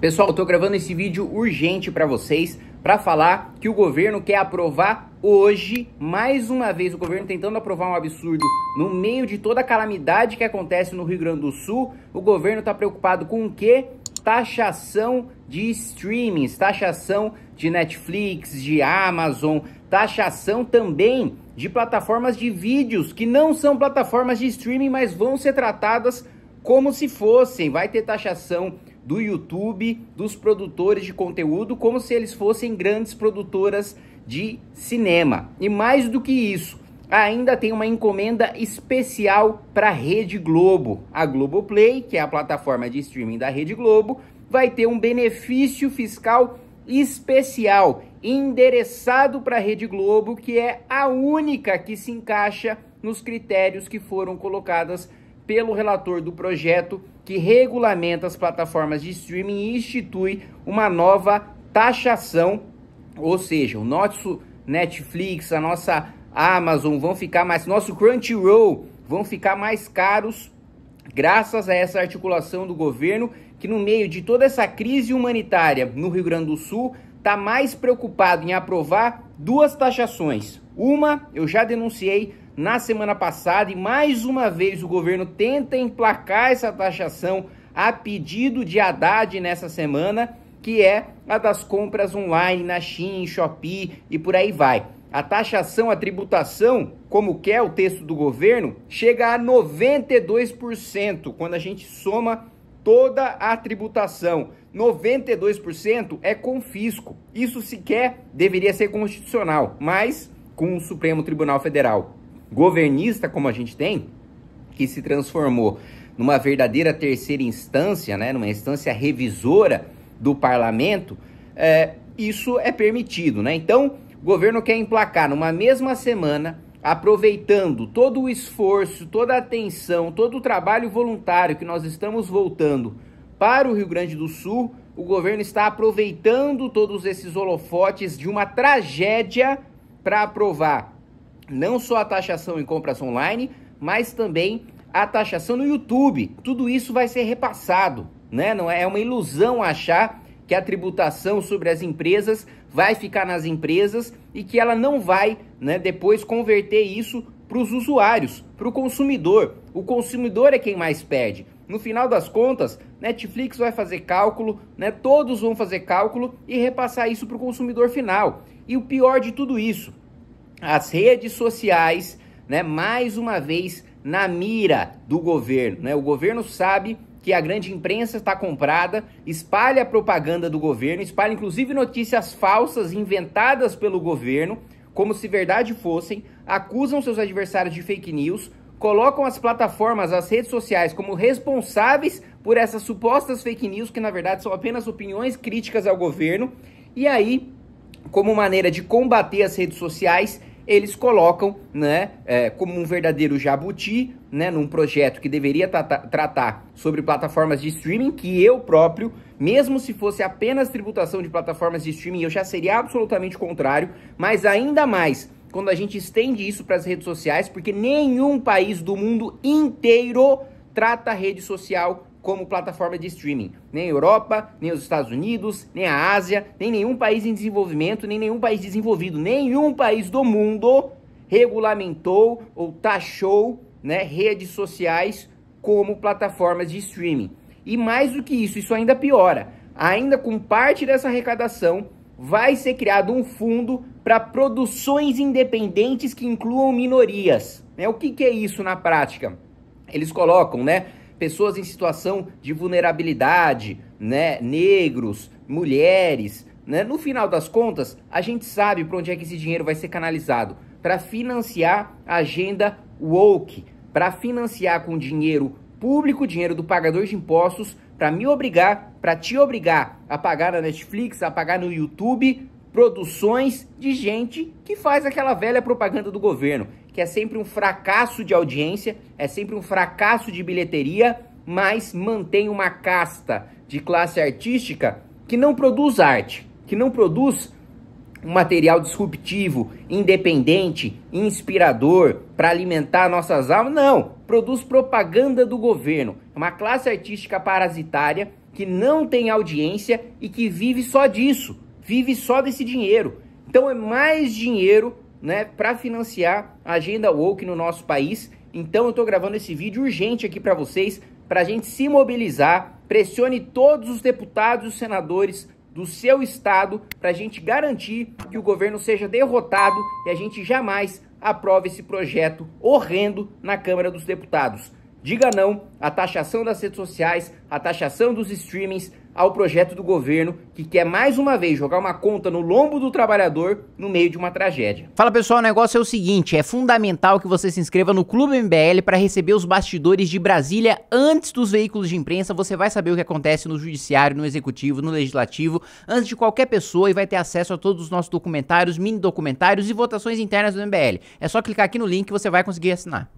Pessoal, estou gravando esse vídeo urgente para vocês para falar que o governo quer aprovar hoje, mais uma vez, o governo tentando aprovar um absurdo no meio de toda a calamidade que acontece no Rio Grande do Sul. O governo está preocupado com o quê? Taxação de streamings, taxação de Netflix, de Amazon, taxação também de plataformas de vídeos que não são plataformas de streaming, mas vão ser tratadas como se fossem. Vai ter taxação do YouTube, dos produtores de conteúdo, como se eles fossem grandes produtoras de cinema. E mais do que isso, ainda tem uma encomenda especial para a Rede Globo. A Globoplay, que é a plataforma de streaming da Rede Globo, vai ter um benefício fiscal especial endereçado para a Rede Globo, que é a única que se encaixa nos critérios que foram colocadas pelo relator do projeto que regulamenta as plataformas de streaming e institui uma nova taxação, ou seja, o nosso Netflix, a nossa Amazon vão ficar mais, nosso Crunchyroll vão ficar mais caros graças a essa articulação do governo que no meio de toda essa crise humanitária no Rio Grande do Sul está mais preocupado em aprovar duas taxações. Uma eu já denunciei na semana passada e mais uma vez o governo tenta emplacar essa taxação a pedido de Haddad nessa semana, que é a das compras online na Shein, Shopee e por aí vai. A taxação, a tributação, como quer é o texto do governo, chega a 92% quando a gente soma toda a tributação. 92% é confisco. Isso sequer deveria ser constitucional, mas com o Supremo Tribunal Federal governista como a gente tem, que se transformou numa verdadeira terceira instância, né, numa instância revisora do parlamento, é, isso é permitido. Né? Então, o governo quer emplacar numa mesma semana, aproveitando todo o esforço, toda a atenção, todo o trabalho voluntário que nós estamos voltando para o Rio Grande do Sul, o governo está aproveitando todos esses holofotes de uma tragédia para aprovar não só a taxação em compras online, mas também a taxação no YouTube. Tudo isso vai ser repassado, né? Não é, é uma ilusão achar que a tributação sobre as empresas vai ficar nas empresas e que ela não vai, né, depois converter isso para os usuários, para o consumidor. O consumidor é quem mais perde. No final das contas, Netflix vai fazer cálculo, né, todos vão fazer cálculo e repassar isso para o consumidor final. E o pior de tudo isso, as redes sociais, né, mais uma vez na mira do governo. Né? O governo sabe que a grande imprensa está comprada, espalha a propaganda do governo, espalha inclusive notícias falsas inventadas pelo governo, como se verdade fossem, acusam seus adversários de fake news, colocam as plataformas, as redes sociais como responsáveis por essas supostas fake news, que na verdade são apenas opiniões críticas ao governo, e aí, como maneira de combater as redes sociais, eles colocam né, é, como um verdadeiro jabuti né, num projeto que deveria tra tratar sobre plataformas de streaming, que eu próprio, mesmo se fosse apenas tributação de plataformas de streaming, eu já seria absolutamente contrário, mas ainda mais quando a gente estende isso para as redes sociais, porque nenhum país do mundo inteiro trata a rede social como plataforma de streaming. Nem a Europa, nem os Estados Unidos, nem a Ásia, nem nenhum país em desenvolvimento, nem nenhum país desenvolvido, nenhum país do mundo regulamentou ou taxou né, redes sociais como plataformas de streaming. E mais do que isso, isso ainda piora. Ainda com parte dessa arrecadação, vai ser criado um fundo para produções independentes que incluam minorias. Né? O que, que é isso na prática? Eles colocam, né? pessoas em situação de vulnerabilidade, né, negros, mulheres, né? No final das contas, a gente sabe para onde é que esse dinheiro vai ser canalizado, para financiar a agenda woke, para financiar com dinheiro público, dinheiro do pagador de impostos, para me obrigar, para te obrigar a pagar na Netflix, a pagar no YouTube, produções de gente que faz aquela velha propaganda do governo, que é sempre um fracasso de audiência, é sempre um fracasso de bilheteria, mas mantém uma casta de classe artística que não produz arte, que não produz um material disruptivo, independente, inspirador para alimentar nossas almas. Não, produz propaganda do governo. É uma classe artística parasitária que não tem audiência e que vive só disso vive só desse dinheiro. Então é mais dinheiro né, para financiar a agenda woke no nosso país. Então eu estou gravando esse vídeo urgente aqui para vocês, para a gente se mobilizar, pressione todos os deputados e os senadores do seu estado para a gente garantir que o governo seja derrotado e a gente jamais aprove esse projeto horrendo na Câmara dos Deputados. Diga não à taxação das redes sociais, à taxação dos streamings, ao projeto do governo que quer mais uma vez jogar uma conta no lombo do trabalhador no meio de uma tragédia. Fala pessoal, o negócio é o seguinte, é fundamental que você se inscreva no Clube MBL para receber os bastidores de Brasília antes dos veículos de imprensa, você vai saber o que acontece no judiciário, no executivo, no legislativo, antes de qualquer pessoa e vai ter acesso a todos os nossos documentários, mini documentários e votações internas do MBL. É só clicar aqui no link que você vai conseguir assinar.